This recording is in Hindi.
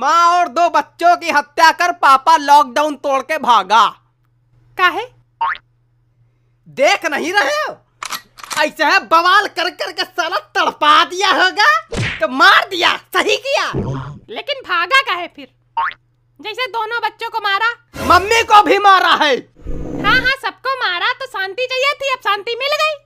माँ और दो बच्चों की हत्या कर पापा लॉकडाउन तोड़ के भागा काहे देख नहीं रहे हो ऐसे है बवाल कर कर के साला तड़पा दिया होगा तो मार दिया सही किया लेकिन भागा का है फिर जैसे दोनों बच्चों को मारा मम्मी को भी मारा है हाँ हाँ सबको मारा तो शांति चाहिए थी अब शांति मिल गई